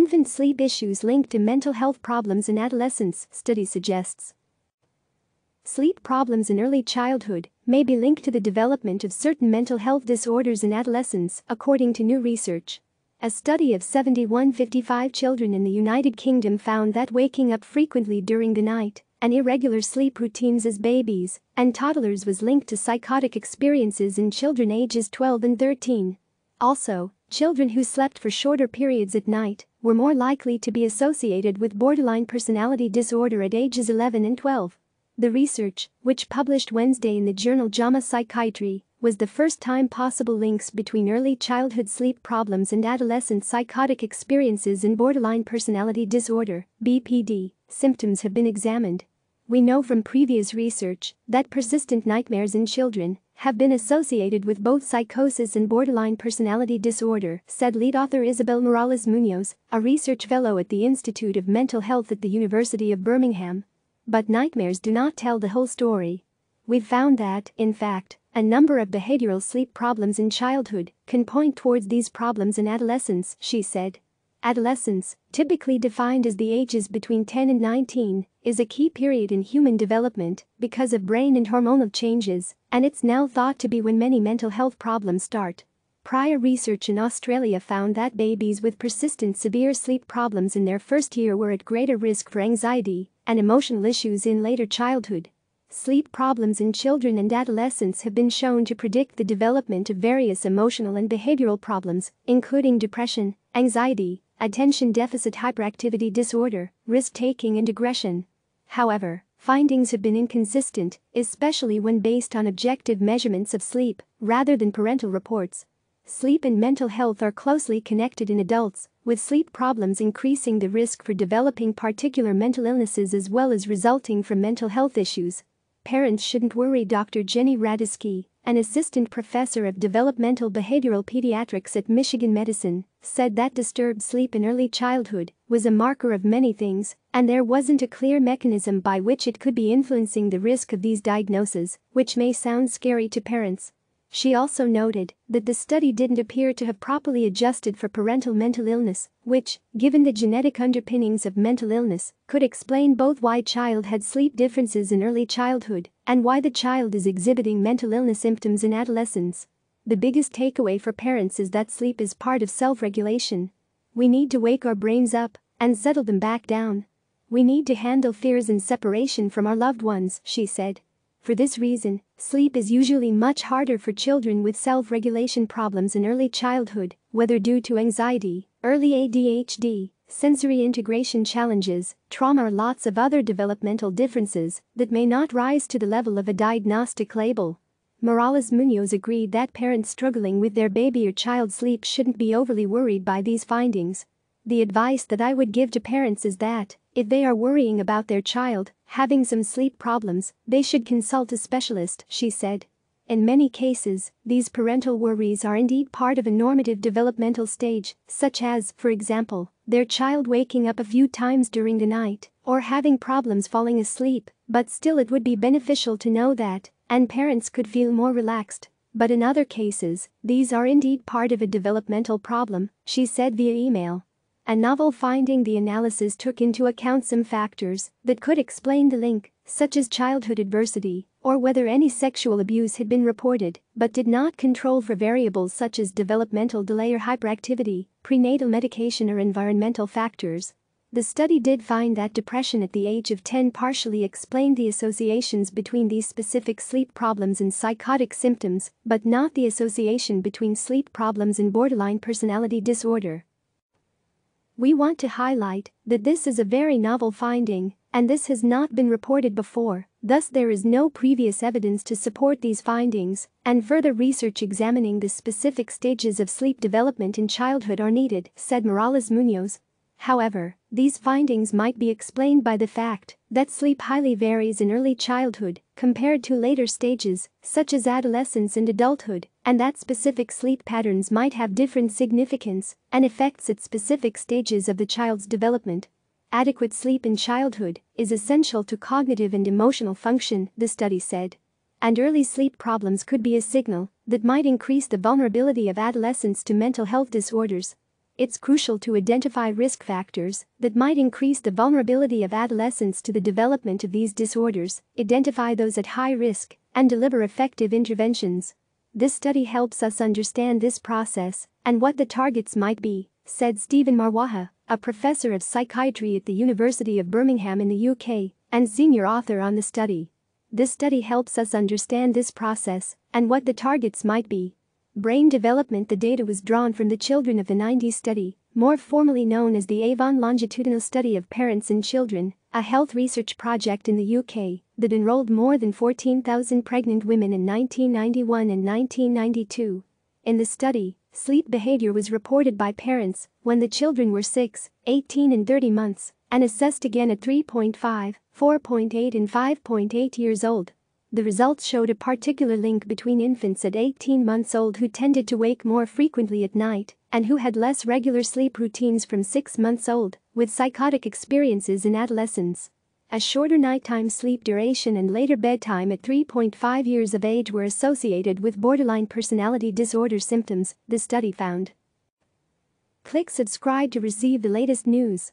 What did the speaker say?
Infant sleep issues linked to mental health problems in adolescence, study suggests. Sleep problems in early childhood may be linked to the development of certain mental health disorders in adolescence, according to new research. A study of 7155 children in the United Kingdom found that waking up frequently during the night and irregular sleep routines as babies and toddlers was linked to psychotic experiences in children ages 12 and 13. Also, children who slept for shorter periods at night were more likely to be associated with borderline personality disorder at ages 11 and 12. The research, which published Wednesday in the journal JAMA Psychiatry, was the first time possible links between early childhood sleep problems and adolescent psychotic experiences in borderline personality disorder (BPD) symptoms have been examined. We know from previous research that persistent nightmares in children have been associated with both psychosis and borderline personality disorder, said lead author Isabel Morales Munoz, a research fellow at the Institute of Mental Health at the University of Birmingham. But nightmares do not tell the whole story. We've found that, in fact, a number of behavioral sleep problems in childhood can point towards these problems in adolescence, she said. Adolescence, typically defined as the ages between 10 and 19, is a key period in human development because of brain and hormonal changes and it's now thought to be when many mental health problems start. Prior research in Australia found that babies with persistent severe sleep problems in their first year were at greater risk for anxiety and emotional issues in later childhood. Sleep problems in children and adolescents have been shown to predict the development of various emotional and behavioral problems, including depression, anxiety, attention deficit hyperactivity disorder, risk taking, and aggression. However, findings have been inconsistent, especially when based on objective measurements of sleep rather than parental reports. Sleep and mental health are closely connected in adults, with sleep problems increasing the risk for developing particular mental illnesses as well as resulting from mental health issues. Parents shouldn't worry Dr. Jenny Radisky an assistant professor of developmental behavioral pediatrics at Michigan Medicine, said that disturbed sleep in early childhood was a marker of many things, and there wasn't a clear mechanism by which it could be influencing the risk of these diagnoses, which may sound scary to parents. She also noted that the study didn't appear to have properly adjusted for parental mental illness, which, given the genetic underpinnings of mental illness, could explain both why child had sleep differences in early childhood and why the child is exhibiting mental illness symptoms in adolescence. The biggest takeaway for parents is that sleep is part of self-regulation. We need to wake our brains up and settle them back down. We need to handle fears and separation from our loved ones, she said. For this reason, sleep is usually much harder for children with self-regulation problems in early childhood, whether due to anxiety, early ADHD, sensory integration challenges, trauma or lots of other developmental differences that may not rise to the level of a diagnostic label. Morales Munoz agreed that parents struggling with their baby or child's sleep shouldn't be overly worried by these findings. The advice that I would give to parents is that, if they are worrying about their child having some sleep problems, they should consult a specialist, she said. In many cases, these parental worries are indeed part of a normative developmental stage, such as, for example, their child waking up a few times during the night or having problems falling asleep, but still it would be beneficial to know that, and parents could feel more relaxed. But in other cases, these are indeed part of a developmental problem, she said via email. A novel finding the analysis took into account some factors that could explain the link, such as childhood adversity, or whether any sexual abuse had been reported, but did not control for variables such as developmental delay or hyperactivity, prenatal medication or environmental factors. The study did find that depression at the age of 10 partially explained the associations between these specific sleep problems and psychotic symptoms, but not the association between sleep problems and borderline personality disorder. We want to highlight that this is a very novel finding, and this has not been reported before, Thus there is no previous evidence to support these findings, and further research examining the specific stages of sleep development in childhood are needed, said Morales Munoz. However, these findings might be explained by the fact that sleep highly varies in early childhood compared to later stages, such as adolescence and adulthood, and that specific sleep patterns might have different significance and effects at specific stages of the child's development, Adequate sleep in childhood is essential to cognitive and emotional function, the study said. And early sleep problems could be a signal that might increase the vulnerability of adolescents to mental health disorders. It's crucial to identify risk factors that might increase the vulnerability of adolescents to the development of these disorders, identify those at high risk, and deliver effective interventions. This study helps us understand this process and what the targets might be, said Stephen Marwaha a professor of psychiatry at the University of Birmingham in the UK and senior author on the study. This study helps us understand this process and what the targets might be. Brain development The data was drawn from the Children of the 90s study, more formally known as the Avon Longitudinal Study of Parents and Children, a health research project in the UK that enrolled more than 14,000 pregnant women in 1991 and 1992 in the study, sleep behavior was reported by parents when the children were 6, 18 and 30 months and assessed again at 3.5, 4.8 and 5.8 years old. The results showed a particular link between infants at 18 months old who tended to wake more frequently at night and who had less regular sleep routines from 6 months old, with psychotic experiences in adolescence. As shorter nighttime sleep duration and later bedtime at 3.5 years of age were associated with borderline personality disorder symptoms, the study found. Click subscribe to receive the latest news.